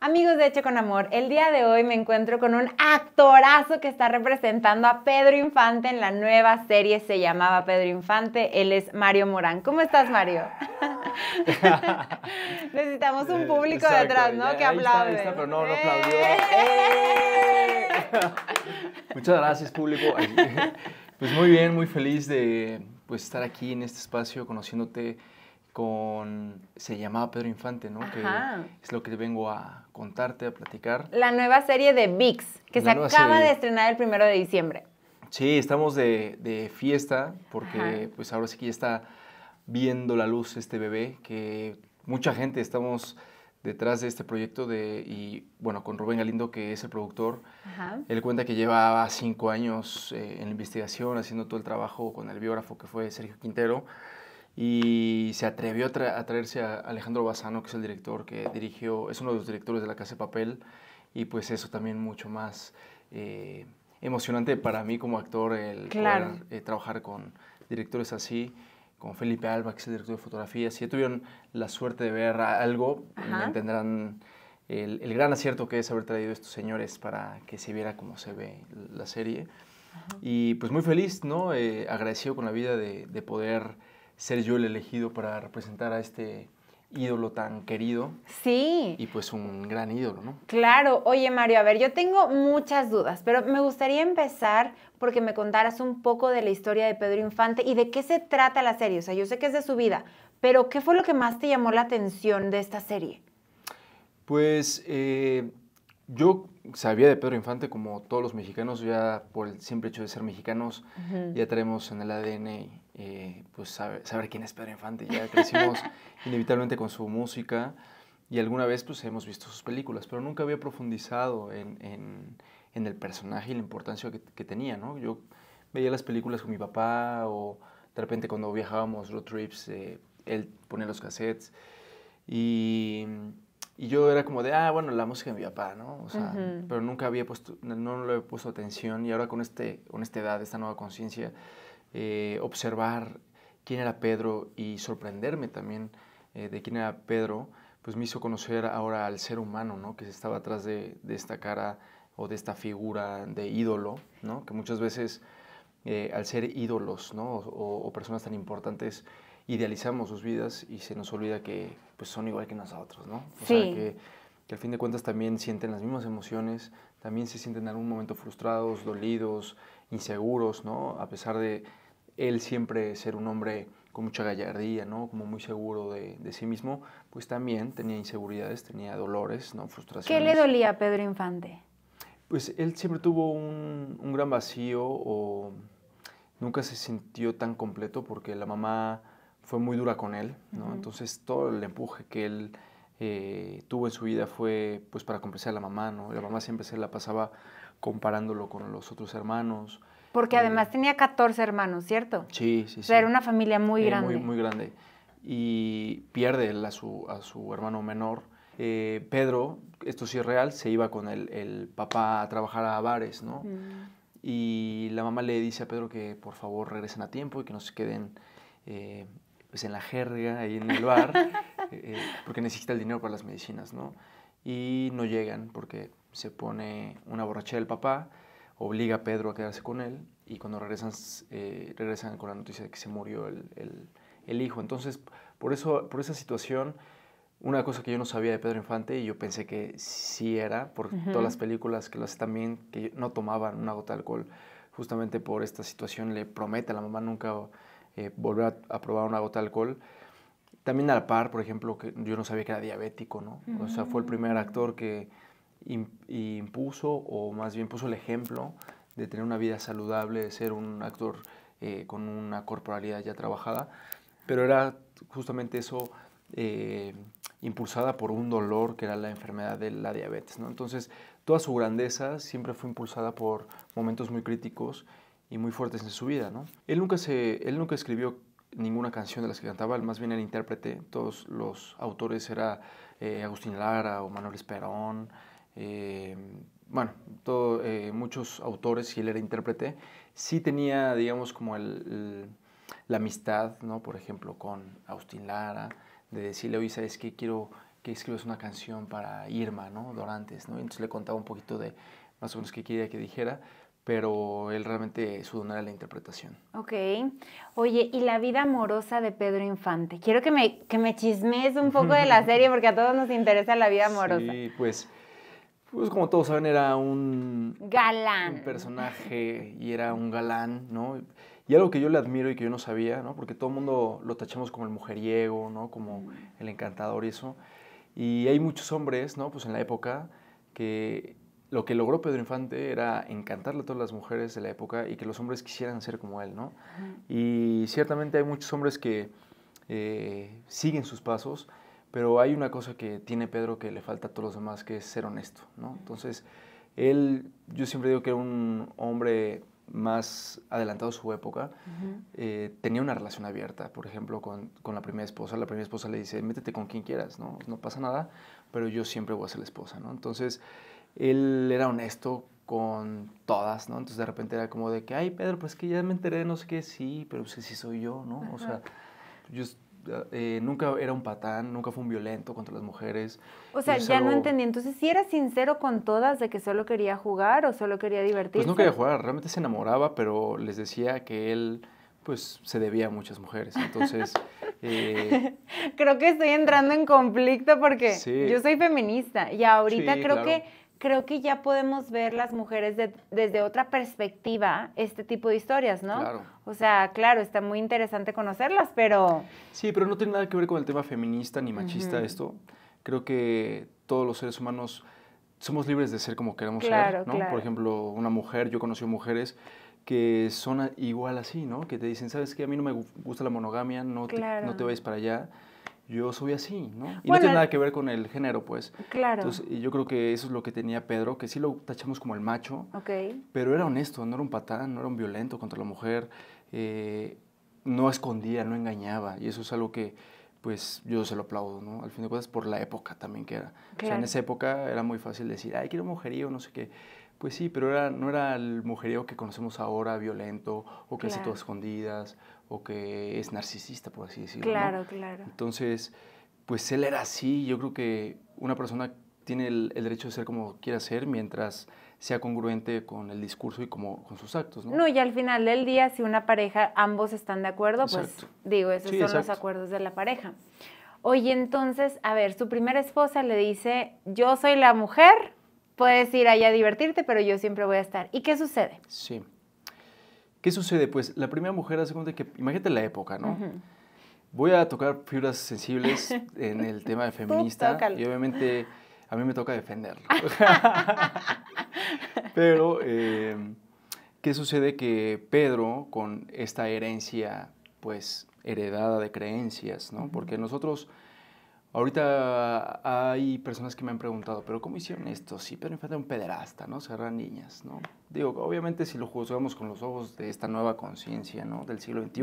Amigos de Hecho con Amor, el día de hoy me encuentro con un actorazo que está representando a Pedro Infante en la nueva serie Se llamaba Pedro Infante. Él es Mario Morán. ¿Cómo estás, Mario? Necesitamos un eh, público detrás, ¿no? que aplaude. no, Muchas gracias, público. Pues muy bien, muy feliz de pues, estar aquí en este espacio conociéndote con, se llamaba Pedro Infante, ¿no? Que es lo que vengo a contarte, a platicar. La nueva serie de VIX, que se acaba de estrenar el primero de diciembre. Sí, estamos de, fiesta, porque pues ahora sí que ya está viendo la luz este bebé, que mucha gente estamos detrás de este proyecto de, y bueno, con Rubén Galindo, que es el productor, él cuenta que llevaba cinco años en eh, en investigación, haciendo todo el trabajo con el biógrafo que fue Sergio Quintero, y se atrevió a, traerse a Alejandro Bazano, que es el director que dirigió, es uno de los directores de La Casa de Papel, y pues eso también mucho más eh, emocionante para mí como actor, el poder eh, trabajar con directores así, con Felipe Alba, que es el director de fotografía. Si ya tuvieron la suerte de ver algo, entenderán el, gran acierto que es haber traído a estos señores para que se viera cómo se ve la serie. Y pues muy feliz, ¿no? Eh, agradecido con la vida de, de poder ser yo el elegido para representar a este ídolo tan querido. Sí. Y pues un gran ídolo, ¿no? Claro. Oye, Mario, a ver, yo tengo muchas dudas, pero me gustaría empezar porque me contaras un poco de la historia de Pedro Infante y de qué se trata la serie. O sea, yo sé que es de su vida, pero ¿qué fue lo que más te llamó la atención de esta serie? Pues eh, yo sabía de Pedro Infante, como todos los mexicanos, ya por el simple hecho de ser mexicanos, ya traemos en el ADN eh, pues saber, saber, quién es Pedro Infante. Ya crecimos inevitablemente con su música y alguna vez pues hemos visto sus películas, pero nunca había profundizado en, en, el personaje y la importancia que, tenía, ¿no? Yo veía las películas con mi papá o de repente cuando viajábamos road trips, eh, él ponía los cassettes y y yo era como de, ah, bueno, la música de mi papá, ¿no? O sea, pero nunca había puesto, no le he puesto atención. Y ahora con, este, con esta edad, esta nueva conciencia, eh, observar quién era Pedro y sorprenderme también eh, de quién era Pedro, pues me hizo conocer ahora al ser humano, ¿no? Que estaba atrás de, esta cara o de esta figura de ídolo, ¿no? Que muchas veces, eh, al ser ídolos, ¿no? o personas tan importantes, idealizamos sus vidas y se nos olvida que pues, son igual que nosotros, ¿no? O sea, que, al fin de cuentas también sienten las mismas emociones, también se sienten en algún momento frustrados, dolidos, inseguros, ¿no? A pesar de él siempre ser un hombre con mucha gallardía, ¿no? Como muy seguro de, sí mismo, pues también tenía inseguridades, tenía dolores, ¿no? Frustraciones. ¿Qué le dolía a Pedro Infante? Pues él siempre tuvo un, un gran vacío o nunca se sintió tan completo porque la mamá fue muy dura con él, ¿no? Entonces todo el empuje que él eh, tuvo en su vida fue pues para complacer a la mamá, ¿no? La mamá siempre se la pasaba comparándolo con los otros hermanos. Porque eh, además tenía 14 hermanos, ¿cierto? Sí, sí, sí. era una familia muy eh, grande. Muy, muy grande. Y pierde a su, hermano menor. Pedro, esto sí es real, se iba con el, el papá a trabajar a bares, ¿no? Y la mamá le dice a Pedro que por favor regresen a tiempo y que no se queden pues, en la jerga, ahí en el bar, eh, porque necesita el dinero para las medicinas, ¿no? Y no llegan porque se pone una borrachera del papá, obliga a Pedro a quedarse con él y cuando regresan, eh, regresan con la noticia de que se murió el, el, hijo. Entonces, por, eso, por esa situación, una cosa que yo no sabía de Pedro Infante y yo pensé que sí era, por todas las películas que lo también, que no tomaban una gota de alcohol, justamente por esta situación le promete a la mamá nunca eh, volver a, probar una gota de alcohol. También al par, por ejemplo, que yo no sabía que era diabético, ¿no? O sea, fue el mm. primer actor que impuso, o más bien puso el ejemplo de tener una vida saludable, de ser un actor eh, con una corporalidad ya trabajada. Pero era justamente eso eh, impulsada por un dolor que era la enfermedad de la diabetes, ¿no? Entonces, toda su grandeza siempre fue impulsada por momentos muy críticos y muy fuertes en su vida, ¿no? Él nunca, se, él nunca escribió ninguna canción de las que cantaba, él más bien era intérprete, todos los autores era eh, Agustín Lara o Manuel Esperón, eh, bueno, todo, eh, muchos autores y él era intérprete, sí tenía, digamos, como el, la amistad, ¿no? Por ejemplo, con Agustín Lara, de decirle, oye, ¿sabes qué? Quiero que escribas una canción para Irma, ¿no? Dorantes, ¿no? entonces le contaba un poquito de más o menos qué quería que dijera pero él realmente su don era la interpretación. Ok. Oye, ¿y la vida amorosa de Pedro Infante? Quiero que me, que me chismes un poco de la serie porque a todos nos interesa la vida amorosa. Sí, pues, pues como todos saben, era un... Galán. Un personaje y era un galán, ¿no? Y algo que yo le admiro y que yo no sabía, ¿no? Porque todo el mundo lo tachamos como el mujeriego, ¿no? Como mm. el encantador y eso. Y hay muchos hombres, ¿no? Pues en la época que lo que logró Pedro Infante era encantarle a todas las mujeres de la época y que los hombres quisieran ser como él, ¿no? Y ciertamente hay muchos hombres que eh, siguen sus pasos, pero hay una cosa que tiene Pedro que le falta a todos los demás, que es ser honesto, ¿no? Entonces, él, yo siempre digo que era un hombre más adelantado a su época, eh, tenía una relación abierta, por ejemplo, con, la primera esposa. La primera esposa le dice, métete con quien quieras, ¿no? No pasa nada, pero yo siempre voy a ser la esposa, ¿no? Entonces, él era honesto con todas, ¿no? Entonces de repente era como de que, ay, Pedro, pues que ya me enteré de no sé qué, sí, pero pues sí soy yo, ¿no? O sea, yo eh, nunca era un patán, nunca fue un violento contra las mujeres. O sea, ya no entendí. Entonces, si era sincero con todas de que solo quería jugar o solo quería divertirse? Pues no quería jugar, realmente se enamoraba, pero les decía que él pues se debía a muchas mujeres. Entonces, eh, creo que estoy entrando en conflicto porque yo soy feminista y ahorita creo que creo que ya podemos ver las mujeres desde otra perspectiva este tipo de historias, ¿no? Claro. O sea, claro, está muy interesante conocerlas, pero... Sí, pero no tiene nada que ver con el tema feminista ni machista esto. Creo que todos los seres humanos somos libres de ser como queremos ser, ¿no? Por ejemplo, una mujer, yo conocí mujeres que son igual así, ¿no? Que te dicen, ¿sabes qué? A mí no me gusta la monogamia, no, no te vayas para allá yo soy así, ¿no? Y no tiene nada que ver con el género, pues. Claro. Entonces, yo creo que eso es lo que tenía Pedro, que sí lo tachamos como el macho. Ok. Pero era honesto, no era un patán, no era un violento contra la mujer, eh, no escondía, no engañaba. Y eso es algo que, pues, yo se lo aplaudo, ¿no? Al fin de cuentas, por la época también que era. O sea, en esa época era muy fácil decir, ay, quiero mujerío, no sé qué. Pues sí, pero era, no era el mujeriego que conocemos ahora, violento, o que hace todo escondidas, o que es narcisista, por así decirlo. Claro, claro. Entonces, pues él era así. Yo creo que una persona tiene el, derecho de ser como quiera ser mientras sea congruente con el discurso y como con sus actos, ¿no? No, y al final del día, si una pareja, ambos están de acuerdo, pues digo, esos son los acuerdos de la pareja. Oye, entonces, a ver, su primera esposa le dice, yo soy la mujer, puedes ir allá a divertirte, pero yo siempre voy a estar. ¿Y qué sucede? Sí. ¿Qué sucede? Pues la primera mujer hace cuenta que, imagínate la época, ¿no? Voy a tocar fibras sensibles en el tema de feminista y obviamente a mí me toca defenderlo. pero, em, ¿qué sucede? Que Pedro, con esta herencia, pues, heredada de creencias, ¿no? Porque nosotros Ahorita hay personas que me han preguntado, pero ¿cómo hicieron esto? Sí, pero frente a un pederasta, ¿no? Cerrar niñas, ¿no? Digo, obviamente si lo juzgamos con los ojos de esta nueva conciencia, ¿no? Del siglo XXI,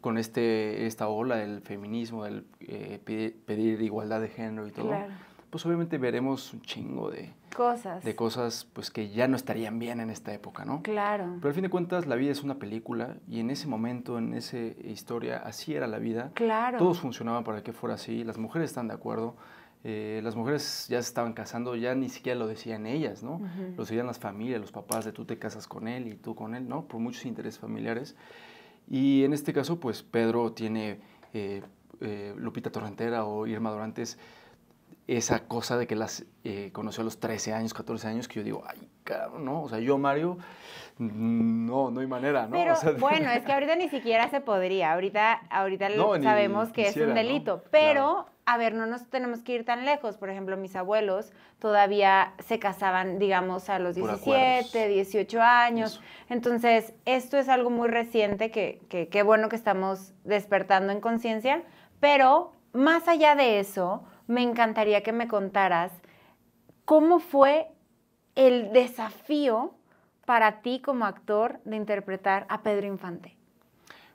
con este, esta ola del feminismo, del eh, pedir, pedir, igualdad de género y todo. Claro pues obviamente veremos un chingo de cosas. De cosas pues que ya no estarían bien en esta época, ¿no? Claro. Pero al fin de cuentas la vida es una película y en ese momento, en esa historia, así era la vida. Claro. Todos funcionaban para que fuera así, las mujeres están de acuerdo. Eh, las mujeres ya se estaban casando, ya ni siquiera lo decían ellas, ¿no? Lo decían las familias, los papás, de tú te casas con él y tú con él, ¿no? Por muchos intereses familiares. Y en este caso, pues Pedro tiene eh, eh, Lupita Torrentera o Irma Dorantes, esa cosa de que las eh, conoció a los 13 años, 14 años, que yo digo, ay, caro, no, o sea, yo, Mario, no, no hay manera, ¿no? Pero, bueno, es que ahorita ni siquiera se podría, ahorita, ahorita sabemos que es un delito, pero, a ver, no nos tenemos que ir tan lejos, por ejemplo, mis abuelos todavía se casaban, digamos, a los 17, 18 años, entonces, esto es algo muy reciente que, que, bueno que estamos despertando en conciencia, pero, más allá de eso, me encantaría que me contaras cómo fue el desafío para ti como actor de interpretar a Pedro Infante.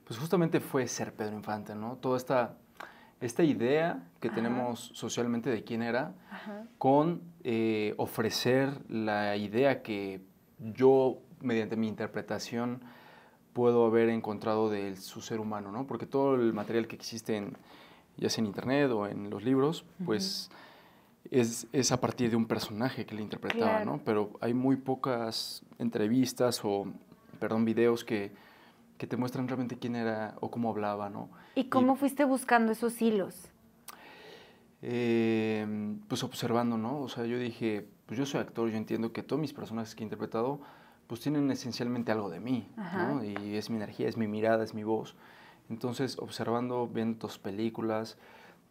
Pues justamente fue ser Pedro Infante, ¿no? Toda esta, esta idea que tenemos socialmente de quién era, con eh, ofrecer la idea que yo, mediante mi interpretación, puedo haber encontrado de su ser humano, ¿no? Porque todo el material que existe en, ya sea en internet o en los libros, pues es, es, a partir de un personaje que le interpretaba, ¿no? Pero hay muy pocas entrevistas o, perdón, videos que, que, te muestran realmente quién era o cómo hablaba, ¿no? ¿Y cómo fuiste buscando esos hilos? Em, pues observando, ¿no? O sea, yo dije, pues yo soy actor, yo entiendo que todos mis personajes que he interpretado, pues tienen esencialmente algo de mí, ¿no? Y es mi energía, es mi mirada, es mi voz. Entonces, observando, viendo tus películas,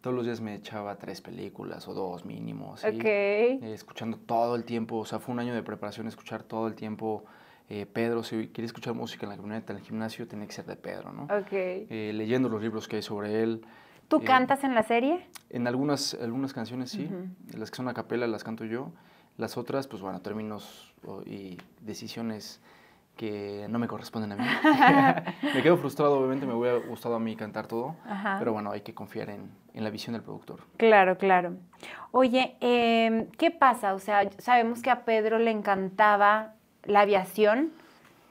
todos los días me echaba tres películas o dos mínimo. ¿sí? Eh, escuchando todo el tiempo, o sea, fue un año de preparación escuchar todo el tiempo. Eh, Pedro, si quería escuchar música en la camioneta, en el gimnasio, tenía que ser de Pedro, ¿no? Ok. Eh, leyendo los libros que hay sobre él. ¿Tú cantas en la serie? En algunas, algunas canciones sí, las que son a capela las canto yo, las otras, pues bueno, términos y decisiones que no me corresponden a mí. me quedo frustrado, obviamente me hubiera gustado a mí cantar todo, pero bueno, hay que confiar en, la visión del productor. Claro, claro. Oye, em, ¿qué pasa? O sea, sabemos que a Pedro le encantaba la aviación.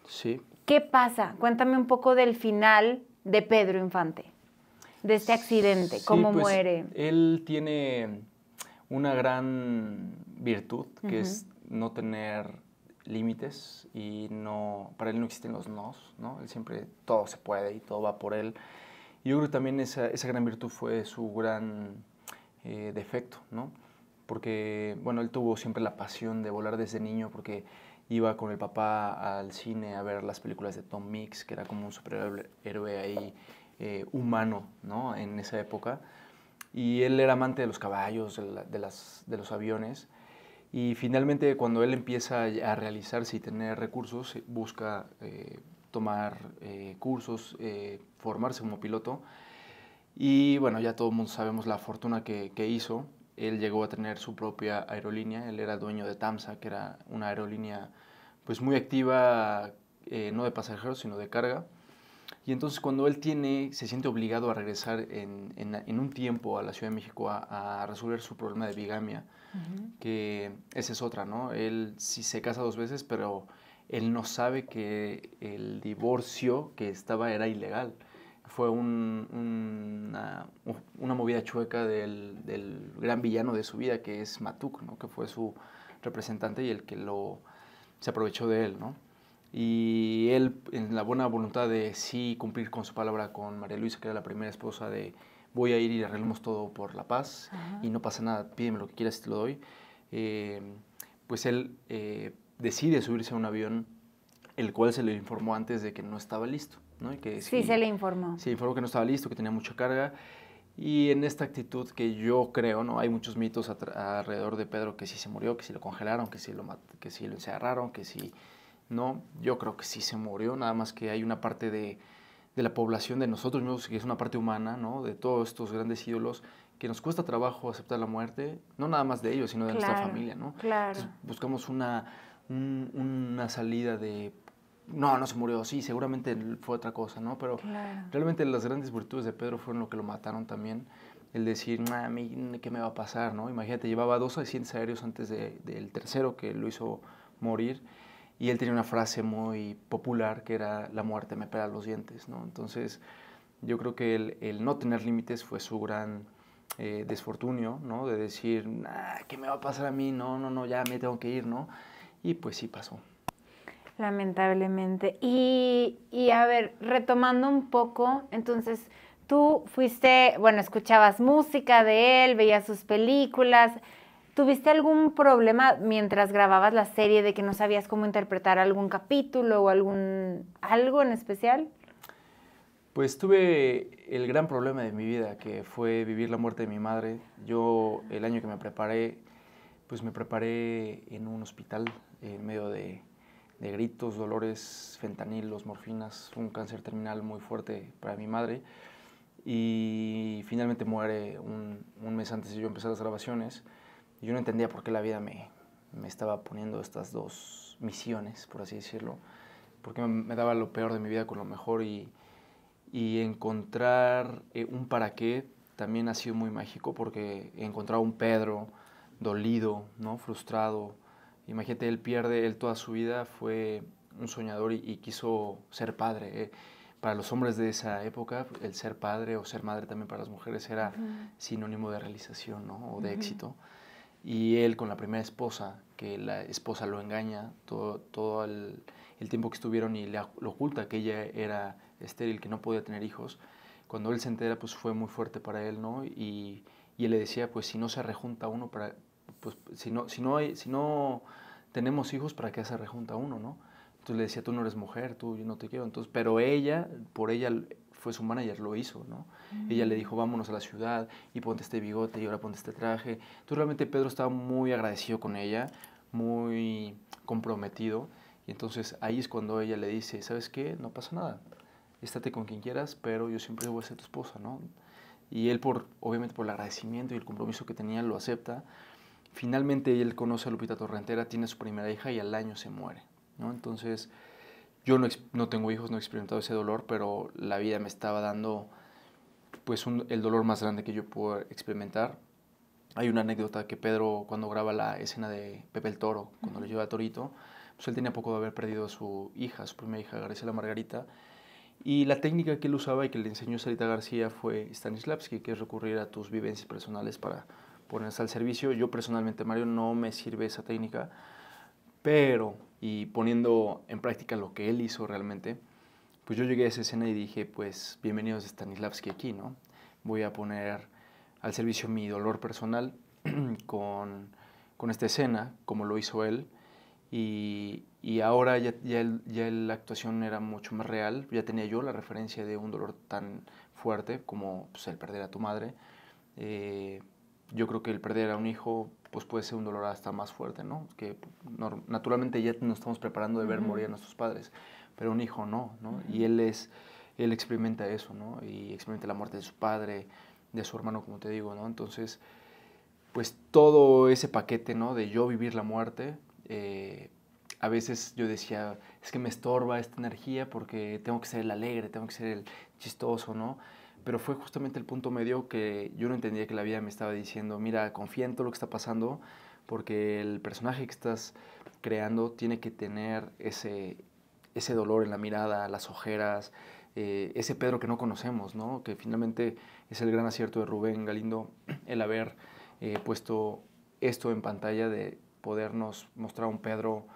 Sí. ¿Qué pasa? Cuéntame un poco del final de Pedro Infante, de este accidente, cómo pues, muere. Él tiene una gran virtud, que es no tener límites y no, para él no existen los nos, ¿no? Él siempre todo se puede y todo va por él. Y yo creo que también esa, esa gran virtud fue su gran eh, defecto, ¿no? Porque, bueno, él tuvo siempre la pasión de volar desde niño porque iba con el papá al cine a ver las películas de Tom Mix, que era como un superhéroe ahí eh, humano, ¿no? En esa época. Y él era amante de los caballos, de, las, de los aviones. Y finalmente cuando él empieza a realizarse y tener recursos, eh, busca eh, tomar eh, cursos, formarse como piloto. Y bueno, ya todo el mundo sabemos la fortuna que, hizo. Él llegó a tener su propia aerolínea, él era dueño de Tamsa, que era una aerolínea pues muy activa, no de pasajeros, sino de carga. Y entonces cuando él tiene, se siente obligado a regresar en, un tiempo a la Ciudad de México a, resolver su problema de bigamia, que esa es otra, ¿no? Él sí se casa dos veces, pero él no sabe que el divorcio que estaba era ilegal. Fue una, movida chueca del, del, gran villano de su vida, que es Matuk, ¿no? que fue su representante y el que lo, se aprovechó de él. ¿no? Y él, en la buena voluntad de sí cumplir con su palabra con María Luisa, que era la primera esposa de, voy a ir y arreglamos todo por la paz y no pasa nada, pídeme lo que quieras y te lo doy. Eh, pues él eh, decide subirse a un avión, el cual se le informó antes de que no estaba listo. ¿no? que, sí, se le informó. Se informó que no estaba listo, que tenía mucha carga. Y en esta actitud que yo creo, ¿no? Hay muchos mitos alrededor de Pedro que sí se murió, que sí lo congelaron, que sí lo, que sí lo encerraron, que sí... No, yo creo que sí se murió, nada más que hay una parte de de la población, de nosotros mismos, que es una parte humana, ¿no? de todos estos grandes ídolos, que nos cuesta trabajo aceptar la muerte, no nada más de ellos, sino de nuestra familia. ¿no? Claro. buscamos una, una salida de no, no se murió, sí, seguramente fue otra cosa, ¿no? Pero realmente las grandes virtudes de Pedro fueron lo que lo mataron también. El decir, ah, a mí, ¿qué me va a pasar, no? Imagínate, llevaba dos 100 aéreos antes del tercero que lo hizo morir y él tenía una frase muy popular que era la muerte me pela los dientes, ¿no? Entonces yo creo que el, no tener límites fue su gran eh, desfortunio, ¿no? De decir, ah, ¿qué me va a pasar a mí? No, no, no, ya me tengo que ir, ¿no? Y pues sí pasó. Lamentablemente. Y, y a ver, retomando un poco, entonces tú fuiste, bueno, escuchabas música de él, veías sus películas, ¿Tuviste algún problema mientras grababas la serie de que no sabías cómo interpretar algún capítulo o algún algo en especial? Pues tuve el gran problema de mi vida, que fue vivir la muerte de mi madre. Yo el año que me preparé, pues me preparé en un hospital en medio de, gritos, dolores, fentanilos, morfinas, un cáncer terminal muy fuerte para mi madre. Y finalmente muere un, un mes antes de yo empezar las grabaciones yo no entendía por qué la vida me, me estaba poniendo estas dos misiones, por así decirlo, porque me daba lo peor de mi vida con lo mejor y, y encontrar eh, un para qué también ha sido muy mágico porque he encontrado un Pedro dolido, ¿no? frustrado. Imagínate, él pierde, él toda su vida fue un soñador y, quiso ser padre. Eh. Para los hombres de esa época, el ser padre o ser madre también para las mujeres era sinónimo de realización ¿no? o de éxito y él con la primera esposa, que la esposa lo engaña todo, todo el, tiempo que estuvieron y le, lo oculta que ella era estéril, que no podía tener hijos. Cuando él se entera, pues fue muy fuerte para él, ¿no? Y, y él le decía, pues si no se rejunta uno, para, pues si no, si no, si no tenemos hijos, ¿para qué se rejunta uno, no? Entonces le decía, tú no eres mujer, tú yo no te quiero. Entonces, pero ella, por ella, fue su manager, lo hizo, ¿no? Ella le mm. dijo, vámonos a la ciudad y ponte este bigote y ahora ponte este traje. Entonces realmente Pedro estaba muy agradecido con ella, muy comprometido. Y entonces ahí es cuando ella le dice, ¿sabes qué? No pasa nada. Estate con quien quieras, pero yo siempre voy a ser tu esposa, ¿no? Y él, por, obviamente por el agradecimiento y el compromiso que tenía, lo acepta. Finalmente él conoce a Lupita Torrentera, tiene su primera hija y al año se muere, ¿no? Entonces yo no, no, tengo hijos, no he experimentado ese dolor, pero la vida me estaba dando pues el dolor más grande que yo puedo experimentar. Hay una anécdota que Pedro, cuando graba la escena de Pepe el Toro, cuando le lleva a Torito, pues él tenía poco de haber perdido a su hija, su primera hija, la Margarita. Y la técnica que él usaba y que le enseñó Sarita García fue Stanislavski, que es recurrir a tus vivencias personales para ponerse al servicio. Yo personalmente, Mario, no me sirve esa técnica, pero y poniendo en práctica lo que él hizo realmente, pues yo llegué a esa escena y dije, pues bienvenidos Stanislavski aquí, ¿no? Voy a poner al servicio mi dolor personal con, con esta escena, como lo hizo él, y, y ahora ya, ya, ya, la actuación era mucho más real, ya tenía yo la referencia de un dolor tan fuerte como pues, el perder a tu madre, eh, yo creo que el perder a un hijo pues puede ser un dolor hasta más fuerte, ¿no? Que naturalmente ya nos estamos preparando de ver morir a nuestros padres, pero un hijo no, ¿no? Y él es, él experimenta eso, ¿no? Y experimenta la muerte de su padre, de su hermano, como te digo, ¿no? Entonces, pues todo ese paquete, ¿no? De yo vivir la muerte, eh, a veces yo decía, es que me estorba esta energía porque tengo que ser el alegre, tengo que ser el chistoso, ¿no? pero fue justamente el punto medio que yo no entendía que la vida me estaba diciendo, mira, confía en todo lo que está pasando, porque el personaje que estás creando tiene que tener ese, ese dolor en la mirada, las ojeras, eh, ese Pedro que no conocemos, ¿no? que finalmente es el gran acierto de Rubén Galindo, el haber eh, puesto esto en pantalla de podernos mostrar a un Pedro,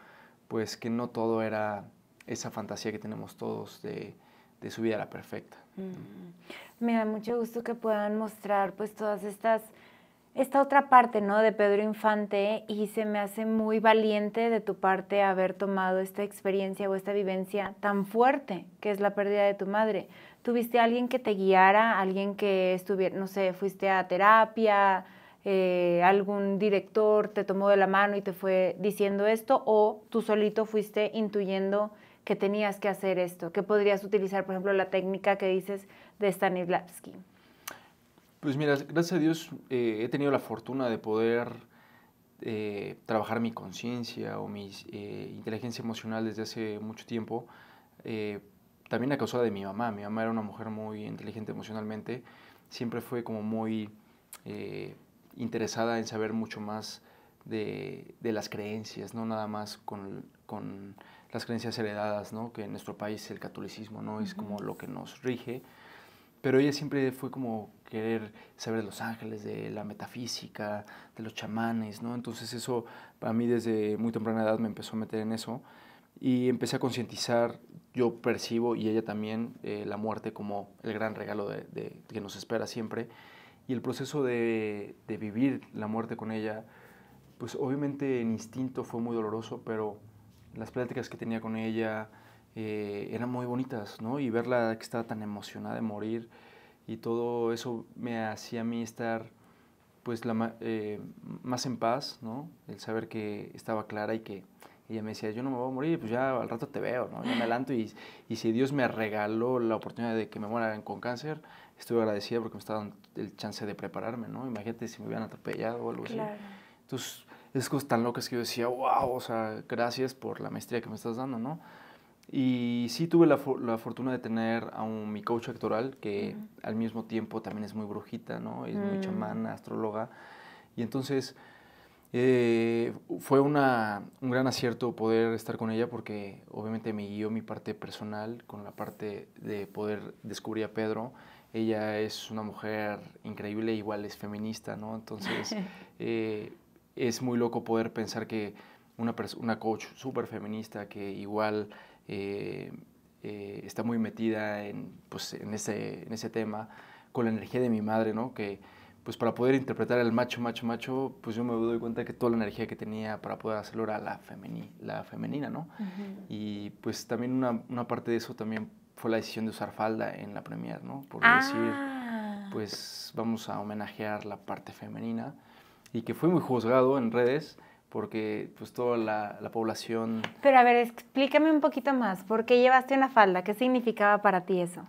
pues que no todo era esa fantasía que tenemos todos de, de su vida la perfecta. Mm, mm. Me da mucho gusto que puedan mostrar pues todas estas, esta otra parte, ¿no? De Pedro Infante y se me hace muy valiente de tu parte haber tomado esta experiencia o esta vivencia tan fuerte que es la pérdida de tu madre. ¿Tuviste alguien que te guiara, alguien que estuviera, no sé, fuiste a terapia, eh, algún director te tomó de la mano y te fue diciendo esto o tú solito fuiste intuyendo que tenías que hacer esto? que podrías utilizar, por ejemplo, la técnica que dices de Stanislavski? Pues mira, gracias a Dios eh, he tenido la fortuna de poder eh, trabajar mi conciencia o mi eh, inteligencia emocional desde hace mucho tiempo. también a causa de mi mamá. Mi mamá era una mujer muy inteligente emocionalmente. Siempre fue como muy interesada en saber mucho más de, las creencias, no nada más con las creencias heredadas, ¿no? que en nuestro país el catolicismo no es como lo que nos rige, pero ella siempre fue como querer saber de los ángeles, de la metafísica, de los chamanes, ¿no? Entonces eso para mí desde muy temprana edad me empezó a meter en eso y empecé a concientizar, yo percibo y ella también, eh, la muerte como el gran regalo de, que nos espera siempre y el proceso de, de vivir la muerte con ella, pues obviamente en instinto fue muy doloroso, pero las pláticas que tenía con ella eh, eran muy bonitas, ¿no? Y verla que estaba tan emocionada de morir y todo eso me hacía a mí estar pues la, eh, más en paz, ¿no? El saber que estaba clara y que ella me decía, yo no me voy a morir, pues ya al rato te veo, ¿no? Ya me adelanto y, si Dios me regaló la oportunidad de que me mueran con cáncer, estoy agradecida porque me estaban el chance de prepararme, ¿no? Imagínate si me hubieran atropellado o algo así. Entonces, cosas tan locas que yo decía, wow, o sea, gracias por la maestría que me estás dando, ¿no? Y sí tuve la, la fortuna de tener a un, mi coach actoral, que al mismo tiempo también es muy brujita, ¿no? Es muy mm. chamana, astróloga. Y entonces eh, fue una, un gran acierto poder estar con ella porque obviamente me guió mi parte personal con la parte de poder descubrir a Pedro. Ella es una mujer increíble, igual es feminista, ¿no? Entonces... Eh, es muy loco poder pensar que una, coach súper feminista que igual eh, eh, está muy metida pues, en, ese, tema, con la energía de mi madre, ¿no? Que, pues para poder interpretar al macho, macho, macho, pues yo me doy cuenta que toda la energía que tenía para poder hacerlo era la, la femenina, ¿no? Y pues también una, parte de eso también fue la decisión de usar falda en la premier, ¿no? Por ah. decir, pues vamos a homenajear la parte femenina y que fue muy juzgado en redes porque pues toda la, población... Pero a ver, explícame un poquito más, ¿por qué llevaste una falda? ¿Qué significaba para ti eso?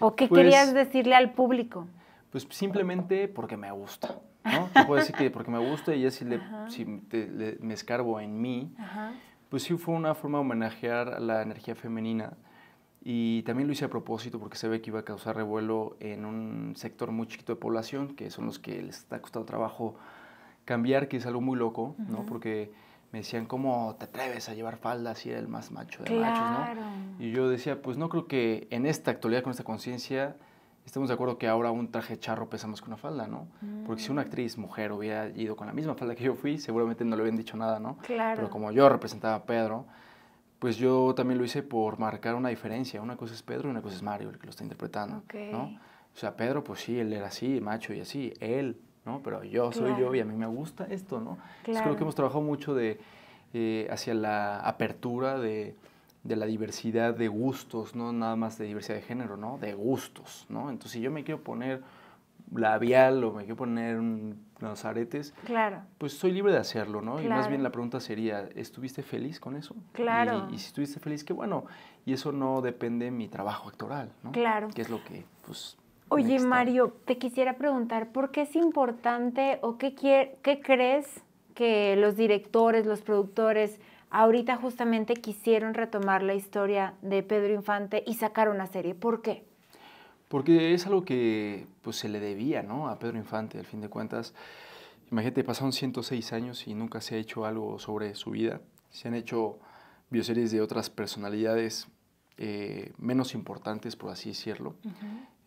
¿O qué pues querías decirle al público? Pues simplemente porque me gusta, ¿no? Te puedo decir que porque me gusta y ya si, me escarbo en mí, pues sí fue una forma de homenajear la energía femenina y también lo hice a propósito porque se ve que iba a causar revuelo en un sector muy chiquito de población, que son los que les está costando trabajo cambiar, que es algo muy loco, ¿no? Porque me decían, ¿cómo te atreves a llevar falda si eres el más macho de machos, ¿no? Y yo decía, pues no creo que en esta actualidad, con esta conciencia, estemos de acuerdo que ahora un traje charro pesa más que una falda, ¿no? Porque si una mm. actriz mujer hubiera ido con la misma falda que yo fui, seguramente no le hubieran dicho nada, ¿no? Claro. Pero como yo representaba a Pedro, pues yo también lo hice por marcar una diferencia. Una cosa es Pedro y una cosa es Mario, el que lo está interpretando, ¿no? O sea, Pedro, pues sí, él era así, macho y así. Él ¿no? Pero yo soy yo y a mí me gusta esto, ¿no? creo que hemos trabajado mucho de, eh, hacia la apertura de, la diversidad de gustos, no nada más de diversidad de género, ¿no? De gustos, ¿no? Entonces si yo me quiero poner labial o me quiero poner unos aretes, claro. pues soy libre de hacerlo, ¿no? Y más bien la pregunta sería, ¿estuviste feliz con eso? Claro. Y, si estuviste feliz, qué bueno. Y eso no depende de mi trabajo actoral, ¿no? Claro. Que es lo que, pues, Oye, Mario, te quisiera preguntar, ¿por qué es importante o qué, qué crees que los directores, los productores, ahorita justamente quisieron retomar la historia de Pedro Infante y sacar una serie? ¿Por qué? Porque es algo que pues, se le debía ¿no? a Pedro Infante, al fin de cuentas. Imagínate, pasaron 106 años y nunca se ha hecho algo sobre su vida. Se han hecho bioseries de otras personalidades eh, menos importantes, por así decirlo.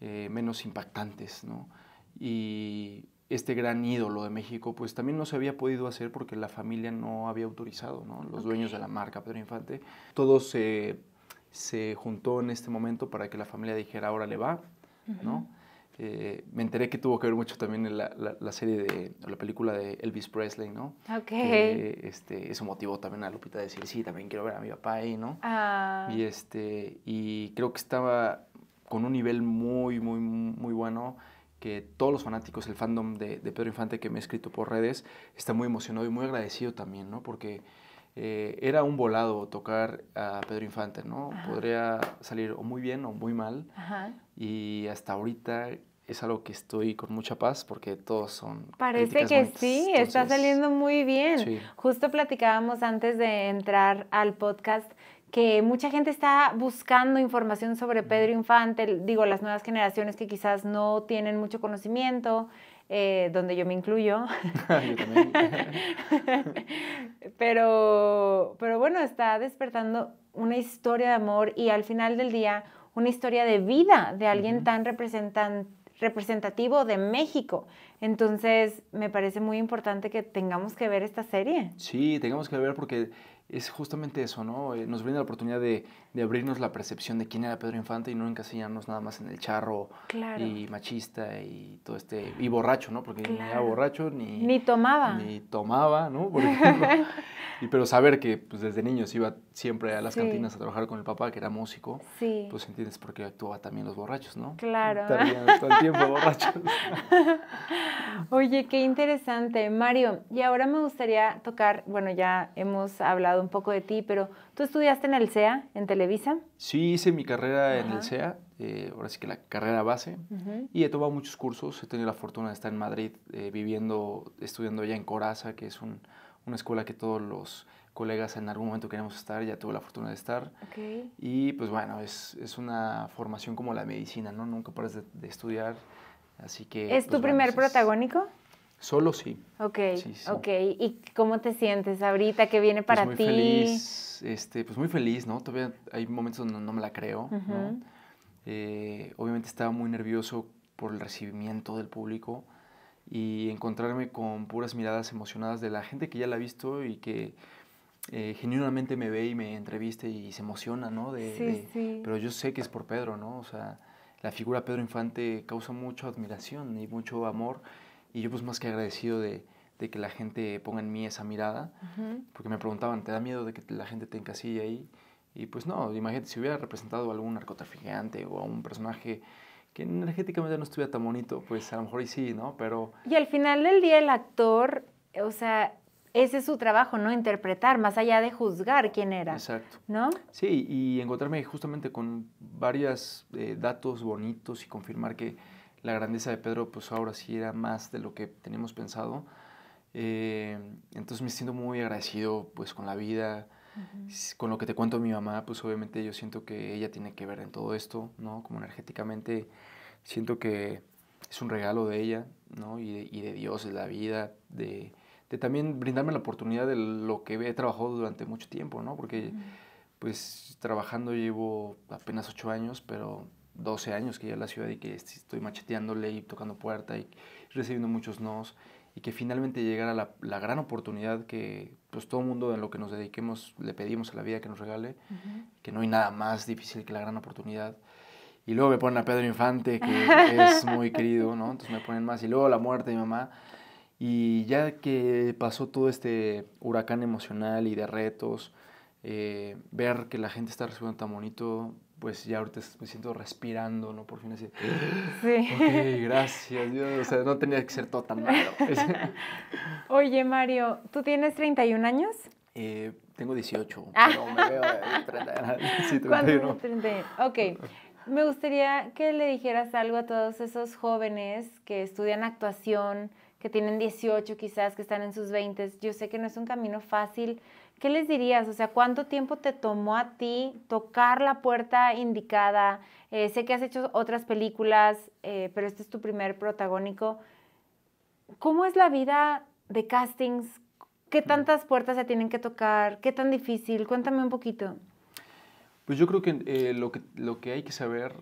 Eh, menos impactantes, ¿no? Y este gran ídolo de México, pues también no se había podido hacer porque la familia no había autorizado, ¿no? Los dueños de la marca Pedro Infante. Todo se, se, juntó en este momento para que la familia dijera, ahora le va, ¿no? Eh, me enteré que tuvo que ver mucho también en la, la, serie de, la película de Elvis Presley, ¿no? Ok. este, eso motivó también a Lupita a decir, sí, también quiero ver a mi papá ahí, ¿no? Ah. Y, este, y creo que estaba con un nivel muy, muy, muy bueno que todos los fanáticos, el fandom de, Pedro Infante que me he escrito por redes, está muy emocionado y muy agradecido también, ¿no? Porque eh, era un volado tocar a Pedro Infante, ¿no? Podría salir o muy bien o muy mal. Ajá. Y hasta ahorita es algo que estoy con mucha paz porque todos son. Parece que sí, está saliendo muy bien. Justo platicábamos antes de entrar al podcast que mucha gente está buscando información sobre Pedro Infante, digo, las nuevas generaciones que quizás no tienen mucho conocimiento, eh, donde yo me incluyo. pero, pero bueno, está despertando una historia de amor y al final del día una historia de vida de alguien tan representativo de México. Entonces, me parece muy importante que tengamos que ver esta serie. Sí, tengamos que ver porque es justamente eso, ¿no? Eh, nos brinda la oportunidad de de abrirnos la percepción de quién era Pedro Infante y no encasillarnos nada más en el charro y machista y todo este y borracho, ¿no? Porque ni era borracho ni ni tomaba ni tomaba, ¿no? y pero saber que pues, desde niños iba siempre a las cantinas a trabajar con el papá que era músico, sí. pues entiendes por qué actuaba también los borrachos, ¿no? Claro. todo el tiempo borrachos. Oye, qué interesante, Mario. Y ahora me gustaría tocar, bueno, ya hemos hablado un poco de ti, pero ¿Tú estudiaste en el CEA, en Televisa? Sí, hice mi carrera en el CEA, eh, ahora sí que la carrera base, y he tomado muchos cursos. He tenido la fortuna de estar en Madrid eh, viviendo, estudiando ya en Coraza, que es una escuela que todos los colegas en algún momento queremos estar, ya tuve la fortuna de estar. Y pues bueno, es, una formación como la medicina, ¿no? Nunca paras de, estudiar, así que... ¿Es tu pues, primer protagónico? Solo sí. Ok, ok. ¿Y cómo te sientes ahorita? ¿Qué viene pues para ti? muy Feliz, este, pues muy feliz, ¿no? Todavía hay momentos donde no me la creo, ¿no? Eh, obviamente estaba muy nervioso por el recibimiento del público y encontrarme con puras miradas emocionadas de la gente que ya la ha visto y que eh, genuinamente me ve y me entreviste y se emociona, ¿no? De, sí, sí. Pero yo sé que es por Pedro, ¿no? O sea, la figura Pedro Infante causa mucha admiración y mucho amor y yo pues más que agradecido de, de que la gente ponga en mí esa mirada, porque me preguntaban, ¿te da miedo de que la gente te encasille ahí? Y pues no, imagínate, si hubiera representado a algún narcotraficante o a un personaje que energéticamente no estuviera tan bonito, pues a lo mejor y sí, ¿no? Pero... Y al final del día el actor, o sea, ese es su trabajo, ¿no? Interpretar, más allá de juzgar quién era. Exacto. ¿No? Sí, y encontrarme justamente con varios eh, datos bonitos y confirmar que la grandeza de Pedro, pues ahora sí era más de lo que teníamos pensado. Eh, entonces me siento muy agradecido pues con la vida, con lo que te cuento mi mamá, pues obviamente yo siento que ella tiene que ver en todo esto, ¿no? Como energéticamente siento que es un regalo de ella, ¿no? Y de, Dios, de la vida, de, también brindarme la oportunidad de lo que he trabajado durante mucho tiempo, ¿no? Porque pues trabajando llevo apenas ocho años, pero 12 años que a la ciudad y que estoy macheteándole y tocando puerta y recibiendo muchos nos y que finalmente llegara la, gran oportunidad que pues todo mundo en lo que nos dediquemos le pedimos a la vida que nos regale, que no hay nada más difícil que la gran oportunidad. Y luego me ponen a Pedro Infante, que es muy querido, ¿no? Entonces me ponen más. Y luego la muerte de mi mamá. Y ya que pasó todo este huracán emocional y de retos, eh, ver que la gente está recibiendo tan bonito, pues ya ahorita me siento respirando, ¿no? Por fin así. Sí. gracias, Dios. O sea, no tenía que ser todo tan malo. Oye, Mario, ¿tú tienes 31 años? Eh, tengo 18, pero me veo de 31. Ok. Me gustaría que le dijeras algo a todos esos jóvenes que estudian actuación, que tienen 18 quizás, que están en sus 20. Yo sé que no es un camino fácil, ¿qué les dirías? O sea, ¿cuánto tiempo te tomó a ti tocar la puerta indicada? Eh, sé que has hecho otras películas, eh, pero este es tu primer protagónico. ¿Cómo es la vida de castings? ¿Qué mm. tantas puertas se tienen que tocar? ¿Qué tan difícil? Cuéntame un poquito. Pues yo creo que, eh, lo, que lo que hay que saber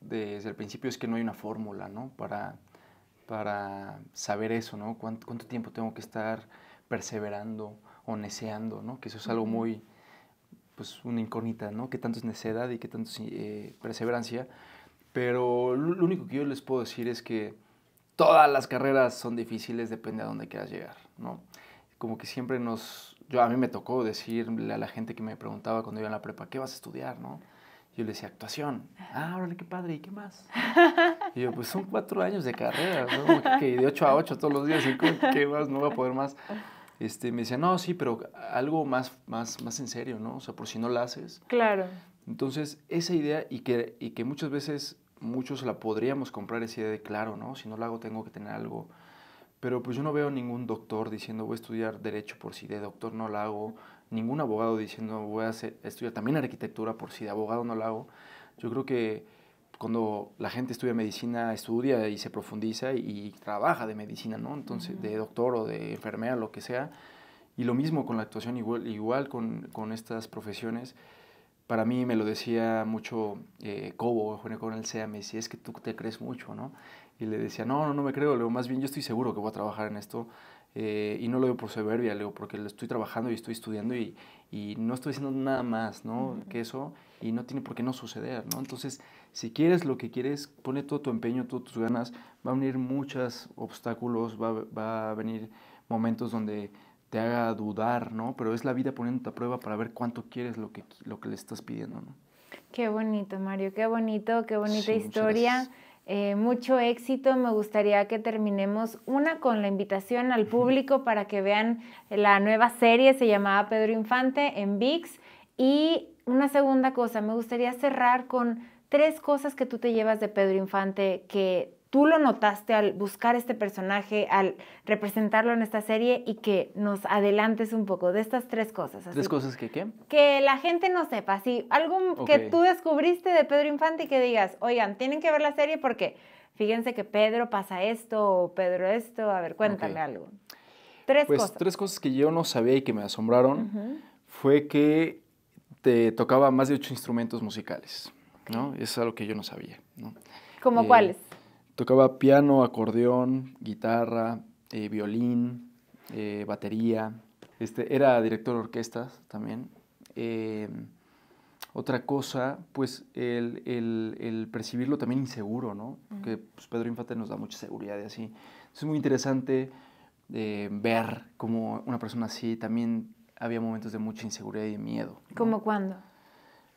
desde el principio es que no hay una fórmula, ¿no? Para, para saber eso, ¿no? ¿Cuánto, ¿Cuánto, tiempo tengo que estar perseverando? o neceando, ¿no? Que eso es algo muy, pues una incógnita, ¿no? Que tanto es necedad y que tanto es eh, perseverancia. Pero lo único que yo les puedo decir es que todas las carreras son difíciles, depende a dónde quieras llegar, ¿no? Como que siempre nos... Yo, a mí me tocó decirle a la gente que me preguntaba cuando iba a la prepa, ¿qué vas a estudiar, no? Yo le decía, actuación. Ah, órale, qué padre, ¿y qué más? Y yo, pues son cuatro años de carrera, ¿no? Que de ocho a ocho todos los días, y ¿qué más? No voy a poder más este, me decía, no, sí, pero algo más, más, más en serio, ¿no? O sea, por si no la haces. Claro. Entonces, esa idea y que, que muchas veces muchos la podríamos comprar, esa idea de, claro, ¿no? Si no la hago tengo que tener algo. Pero pues yo no veo ningún doctor diciendo, voy a estudiar derecho por si de doctor no la hago. Ningún abogado diciendo, voy a estudiar también arquitectura por si de abogado no la hago. Yo creo que cuando la gente estudia medicina, estudia y se profundiza y, trabaja de medicina, ¿no? Entonces, de doctor o de enfermera, lo que sea. Y lo mismo con la actuación, igual, igual con, con estas profesiones. Para mí me lo decía mucho eh, Cobo, Juan Coronel Sea, me decía, es que tú te crees mucho, ¿no? Y le decía, no, no, no me creo, digo, más bien yo estoy seguro que voy a trabajar en esto. Eh, y no lo veo por soberbia, digo, porque estoy trabajando y estoy estudiando y, y no estoy haciendo nada más, ¿no? Que eso y no tiene por qué no suceder, ¿no? Entonces, si quieres lo que quieres, pone todo tu empeño, todas tus ganas, va a venir muchos obstáculos, va, va a venir momentos donde te haga dudar, ¿no? Pero es la vida poniendo a prueba para ver cuánto quieres lo que, lo que le estás pidiendo, ¿no? Qué bonito, Mario, qué bonito, qué bonita historia. Eh, mucho éxito. Me gustaría que terminemos una con la invitación al público para que vean la nueva serie, se llamaba Pedro Infante en VIX. Y una segunda cosa, me gustaría cerrar con tres cosas que tú te llevas de Pedro Infante que tú lo notaste al buscar este personaje, al representarlo en esta serie y que nos adelantes un poco de estas tres cosas. ¿Tres cosas que qué? Que la gente no sepa, sí, algo que tú descubriste de Pedro Infante y que digas, oigan, tienen que ver la serie porque fíjense que Pedro pasa esto o Pedro esto, a ver, cuéntame algo. Tres pues, cosas. Tres cosas que yo no sabía y que me asombraron fue que tocaba más de ocho instrumentos musicales, ¿no? Eso es algo que yo no sabía, ¿no? ¿Cómo eh, cuáles? Tocaba piano, acordeón, guitarra, eh, violín, eh, batería. Este, era director de orquestas también. Otra cosa, pues el, percibirlo también inseguro, ¿no? Que pues, Pedro Infante nos da mucha seguridad y así. es muy interesante ver cómo una persona así también había momentos de mucha inseguridad y miedo. ¿Cómo cuándo?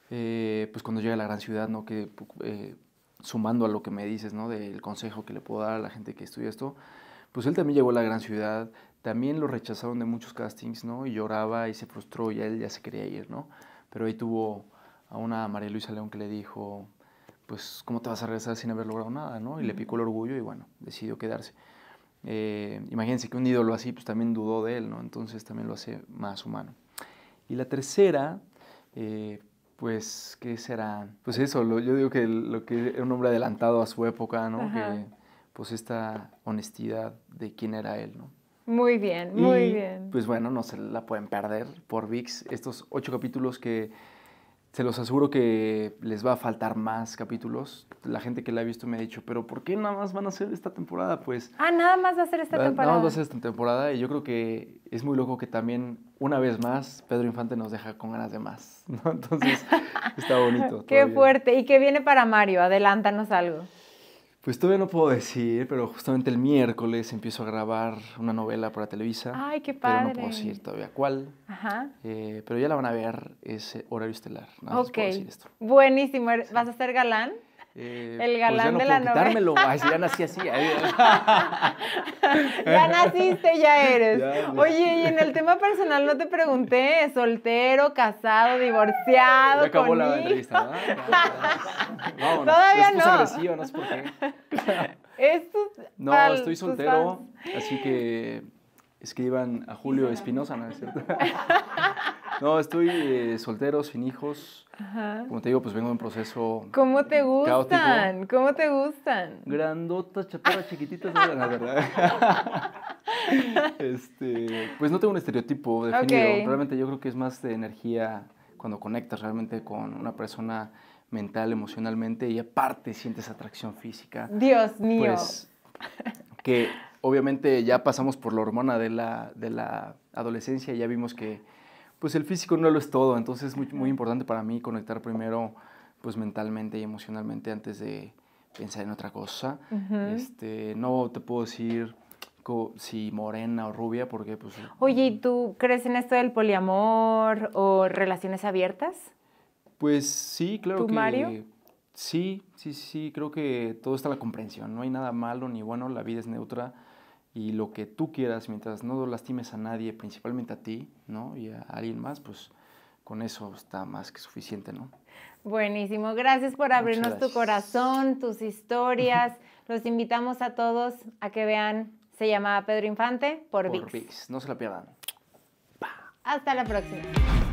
Eh, pues cuando llega a la gran ciudad, ¿no? Que eh, sumando a lo que me dices, ¿no? Del consejo que le puedo dar a la gente que estudia esto, pues él también llegó a la gran ciudad, también lo rechazaron de muchos castings, ¿no? Y lloraba y se frustró y él ya se quería ir, ¿no? Pero ahí tuvo a una María Luisa León que le dijo, pues, ¿cómo te vas a regresar sin haber logrado nada, Y le picó el orgullo y bueno, decidió quedarse. Eh, imagínense que un ídolo así pues también dudó de él, ¿no? Entonces también lo hace más humano. Y la tercera, eh, pues, ¿qué será? Pues eso, yo digo que lo que un hombre adelantado a su época, ¿no? Que, pues esta honestidad de quién era él, ¿no? Muy bien, muy y, bien. Pues bueno, no se la pueden perder por VIX, estos ocho capítulos que se los aseguro que les va a faltar más capítulos. La gente que la ha visto me ha dicho, pero ¿por qué nada más van a hacer esta temporada? Pues... Ah, nada más va a ser esta temporada. Nada más va a ser esta temporada y yo creo que es muy loco que también, una vez más, Pedro Infante nos deja con ganas de más. Entonces, está bonito. qué fuerte. ¿Y qué viene para Mario? Adelántanos algo. Pues todavía no puedo decir, pero justamente el miércoles empiezo a grabar una novela para Televisa. ¡Ay, qué padre! Pero no puedo decir todavía cuál. Ajá. Eh, pero ya la van a ver, ese horario estelar. ok. Buenísimo. ¿Vas a ser galán? Eh, el galán pues ya no de puedo la novela. ya nací así. ya naciste, ya eres. Oye, y en el tema personal no te pregunté, soltero, casado, divorciado, ya acabó con la entrevista. ¿no? Todavía no. Agresiva, no sé por qué. Esto, no, estoy soltero, así que escriban a Julio Espinosa, ¿no es cierto? no, estoy eh, soltero, sin hijos. Como te digo, pues vengo de un proceso. ¿Cómo te gustan? Caótico. ¿Cómo te gustan? Grandotas, chaparras, chiquititas, la verdad. Este, pues no tengo un estereotipo definido. Realmente yo creo que es más de energía cuando conectas realmente con una persona mental, emocionalmente y aparte sientes atracción física. Dios mío. Pues, que obviamente ya pasamos por la hormona de la, adolescencia y ya vimos que pues el físico no lo es todo, entonces es muy, importante para mí conectar primero pues mentalmente y emocionalmente antes de pensar en otra cosa. Este, no te puedo decir si morena o rubia, porque pues... Oye, ¿y mm. tú crees en esto del poliamor o relaciones abiertas? Pues sí, claro ¿Tú, que... Mario? Sí, sí, sí, creo que todo está en la comprensión, no hay nada malo ni bueno, la vida es neutra y lo que tú quieras, mientras no lastimes a nadie, principalmente a ti, ¿no? Y a alguien más, pues con eso está más que suficiente, ¿no? Buenísimo, gracias por abrirnos tu corazón, tus historias. Los invitamos a todos a que vean Se llama Pedro Infante por, por No se la pierdan. Hasta la próxima.